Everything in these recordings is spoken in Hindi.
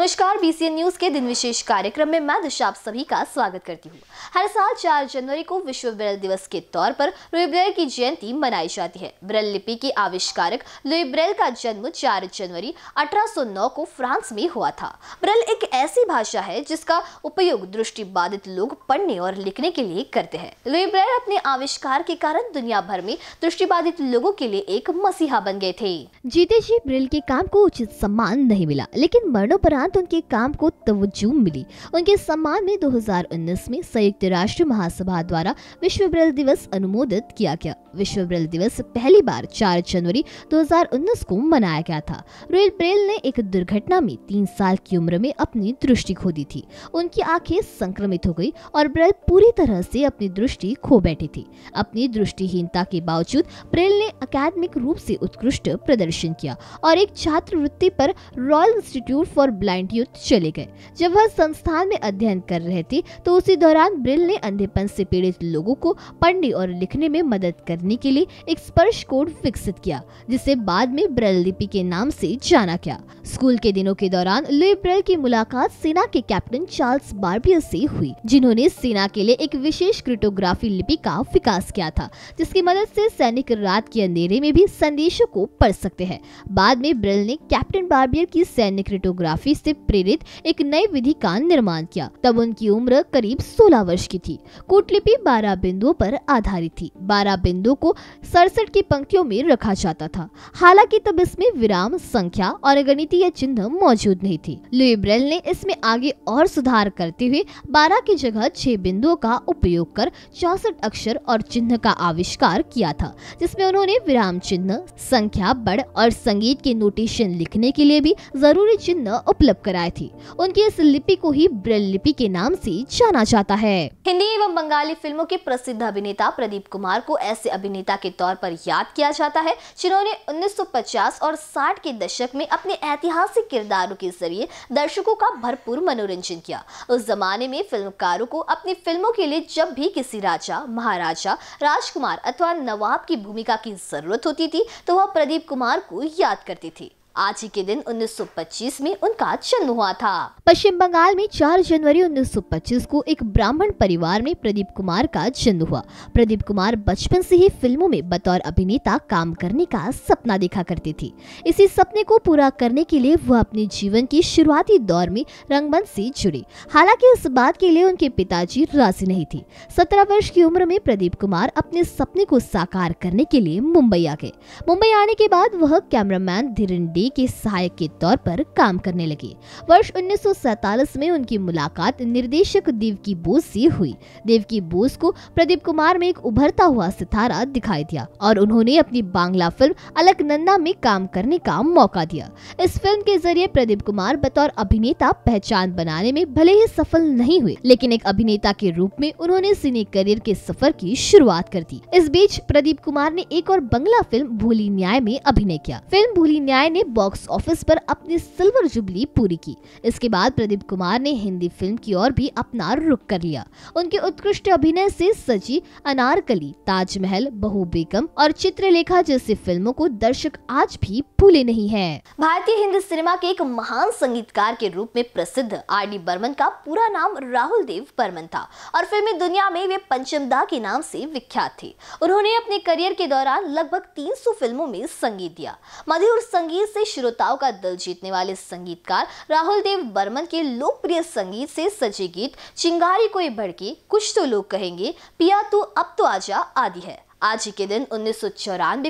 नमस्कार बीसीएन न्यूज के दिन विशेष कार्यक्रम में मैं दिशा आप सभी का स्वागत करती हूँ हर साल 4 जनवरी को विश्व ब्रेल दिवस के तौर पर लुई ब्रेल की जयंती मनाई जाती है ब्रेल लिपि के आविष्कारक लुई ब्रेल का जन्म 4 जनवरी 1809 को फ्रांस में हुआ था ब्रेल एक ऐसी भाषा है जिसका उपयोग दृष्टि बाधित लोग पढ़ने और लिखने के लिए करते हैं लुई ब्रेल अपने आविष्कार के कारण दुनिया भर में दृष्टिबाधित लोगों के लिए एक मसीहा बन गए थे जीते जी ब्रेल के काम को उचित सम्मान नहीं मिला लेकिन मरणोपरांत उपरांत उनके काम को तवज्जो मिली उनके सम्मान में 2019 में संयुक्त राष्ट्र महासभा द्वारा विश्व ब्रल दिवस अनुमोदित किया गया विश्व ब्रल दिवस पहली बार 4 जनवरी 2019 को मनाया गया था रोयल ब्रेल ने एक दुर्घटना में तीन साल की उम्र में अपनी दृष्टि खो दी थी उनकी आंखें संक्रमित हो गई और ब्रेल पूरी तरह से अपनी दृष्टि खो बैठी थी अपनी दृष्टिहीनता के बावजूद ब्रेल ने अकादमिक रूप से उत्कृष्ट प्रदर्शन किया और एक छात्रवृत्ति पर royal institute for blood blind youth चले गए जब वह संस्थान में अध्ययन कर रहे थे तो उसी दौरान ब्रिल ने अंधेपन से पीड़ित लोगों को पढ़ने और लिखने में मदद करने के लिए एक स्पर्श कोड विकसित किया जिसे बाद में ब्रेल लिपि के नाम से जाना गया स्कूल के दिनों के दौरान लुई ब्रेल की मुलाकात सेना के कैप्टन चार्ल्स बार्बियर ऐसी हुई जिन्होंने सेना के लिए एक विशेष क्रिटोग्राफी लिपि का विकास किया था जिसकी मदद ऐसी सैनिक रात के अंधेरे में भी संदेशों को पढ़ सकते हैं बाद में ब्रेल ने कैप्टन बार्बियर की सैन्य क्रिटोग्राफी से प्रेरित एक नई विधि का निर्माण किया तब उनकी उम्र करीब 16 वर्ष की थी कूटलिपि 12 बिंदुओं पर आधारित थी 12 बिंदुओं को सड़सठ की पंक्तियों में रखा जाता था हालांकि तब इसमें विराम संख्या और गणितीय चिन्ह मौजूद नहीं थी लुई ब्रेल ने इसमें आगे और सुधार करते हुए बारह की जगह छह बिंदुओं का उपयोग कर चौसठ अक्षर और चिन्ह का आविष्कार किया था जिसमें उन्होंने विराम चिन्ह संख्या बढ़ और संगीत के नोटेशन लिखने के लिए भी जरूरी चिन्ह उपलब्ध डेवलप कराई थी उनकी इस लिपि को ही ब्रेल लिपि के नाम से जाना जाता है हिंदी एवं बंगाली फिल्मों के प्रसिद्ध अभिनेता प्रदीप कुमार को ऐसे अभिनेता के तौर पर याद किया जाता है जिन्होंने 1950 और 60 के दशक में अपने ऐतिहासिक किरदारों के जरिए दर्शकों का भरपूर मनोरंजन किया उस जमाने में फिल्मकारों को अपनी फिल्मों के लिए जब भी किसी राजा महाराजा राजकुमार अथवा नवाब की भूमिका की जरूरत होती थी तो वह प्रदीप कुमार को याद करती थी आज ही के दिन 1925 में उनका जन्म हुआ था पश्चिम बंगाल में 4 जनवरी 1925 को एक ब्राह्मण परिवार में प्रदीप कुमार का जन्म हुआ प्रदीप कुमार बचपन से ही फिल्मों में बतौर अभिनेता काम करने का सपना देखा करती थी इसी सपने को पूरा करने के लिए वह अपने जीवन के शुरुआती दौर में रंगमंच से जुड़ी हालांकि इस बात के लिए उनके पिताजी राजी नहीं थी सत्रह वर्ष की उम्र में प्रदीप कुमार अपने सपने को साकार करने के लिए मुंबई आ गए मुंबई आने के बाद वह कैमरामैन धीरेन के सहायक के तौर पर काम करने लगे वर्ष उन्नीस में उनकी मुलाकात निर्देशक देवकी बोस से हुई देवकी बोस को प्रदीप कुमार में एक उभरता हुआ सितारा दिखाई दिया और उन्होंने अपनी बांग्ला फिल्म अलकनंदा में काम करने का मौका दिया इस फिल्म के जरिए प्रदीप कुमार बतौर अभिनेता पहचान बनाने में भले ही सफल नहीं हुए लेकिन एक अभिनेता के रूप में उन्होंने सिने करियर के सफर की शुरुआत कर दी इस बीच प्रदीप कुमार ने एक और बंगला फिल्म भूली न्याय में अभिनय किया फिल्म भूली न्याय ने बॉक्स ऑफिस पर अपनी सिल्वर जुबली पूरी की इसके बाद प्रदीप कुमार ने हिंदी फिल्म की ओर भी अपना रुख कर लिया उनके उत्कृष्ट अभिनय से सजी अनारकली ताजमहल बहु बेगम और चित्रलेखा जैसी फिल्मों को दर्शक आज भी भूले नहीं है भारतीय हिंदी सिनेमा के एक महान संगीतकार के रूप में प्रसिद्ध आर डी बर्मन का पूरा नाम राहुल देव बर्मन था और फिल्मी दुनिया में वे पंचमदा के नाम से विख्यात थे उन्होंने अपने करियर के दौरान लगभग 300 फिल्मों में संगीत दिया मधुर संगीत से से श्रोताओं का दिल जीतने वाले संगीतकार राहुल देव बर्मन के लोकप्रिय संगीत से सजे गीत चिंगारी कोई भड़की कुछ तो लोग कहेंगे पिया तू अब तो आजा आदि है आज के दिन उन्नीस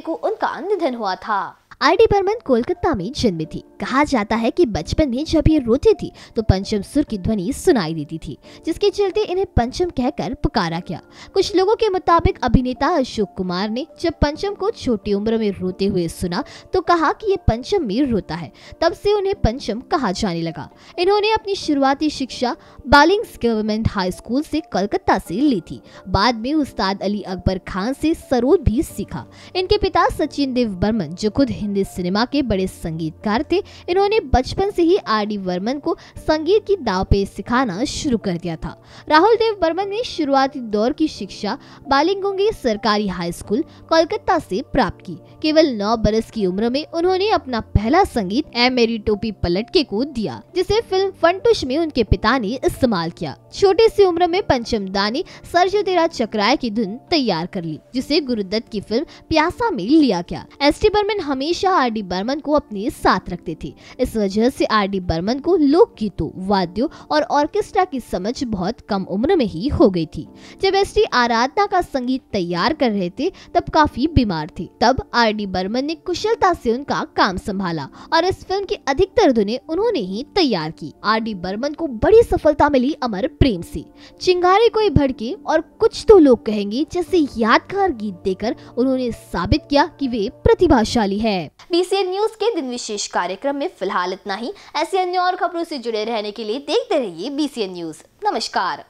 को उनका निधन हुआ था आरडी बर्मन कोलकाता में जन्मी थी कहा जाता है कि बचपन में जब ये रोती थी तो पंचम सुर की ध्वनि सुनाई देती थी जिसके चलते इन्हें पंचम कहकर पुकारा गया कुछ लोगों के मुताबिक अभिनेता अशोक कुमार ने जब पंचम को छोटी उम्र में रोते हुए सुना तो कहा कि ये पंचम में रोता है तब से उन्हें पंचम कहा जाने लगा इन्होंने अपनी शुरुआती शिक्षा बालिंग्स गवर्नमेंट हाई स्कूल से कलकत्ता से ली थी बाद में उस्ताद अली अकबर खान से सरोद भी सीखा इनके पिता सचिन देव बर्मन जो खुद हिंदी सिनेमा के बड़े संगीतकार थे इन्होंने बचपन से ही आर डी वर्मन को संगीत की दाव पे सिखाना शुरू कर दिया था राहुल देव वर्मन ने शुरुआती दौर की शिक्षा बालिंगोंगे सरकारी हाई स्कूल कोलकाता से प्राप्त की केवल नौ बरस की उम्र में उन्होंने अपना पहला संगीत ए मेरी टोपी पलटके को दिया जिसे फिल्म फंटुश में उनके पिता ने इस्तेमाल किया छोटे सी उम्र में पंचम दानी सरजो तेरा चक्राय की धुन तैयार कर ली जिसे गुरुदत्त की फिल्म प्यासा में लिया गया एस टी बर्मन हमेशा हमेशा आर डी बर्मन को अपने साथ रखते थे इस वजह से आर डी बर्मन को लोक गीतों वाद्यों और ऑर्केस्ट्रा की समझ बहुत कम उम्र में ही हो गई थी जब एस टी आराधना का संगीत तैयार कर रहे थे तब काफी बीमार थे तब आर डी बर्मन ने कुशलता से उनका काम संभाला और इस फिल्म की अधिकतर धुने उन्होंने ही तैयार की आर डी बर्मन को बड़ी सफलता मिली अमर प्रेम से चिंगारे कोई भड़के और कुछ तो लोग कहेंगे जैसे यादगार गीत देकर उन्होंने साबित किया कि वे प्रतिभाशाली है बीसीएन न्यूज के दिन विशेष कार्यक्रम में फिलहाल इतना ही ऐसी अन्य और खबरों से जुड़े रहने के लिए देखते रहिए बीसीएन न्यूज नमस्कार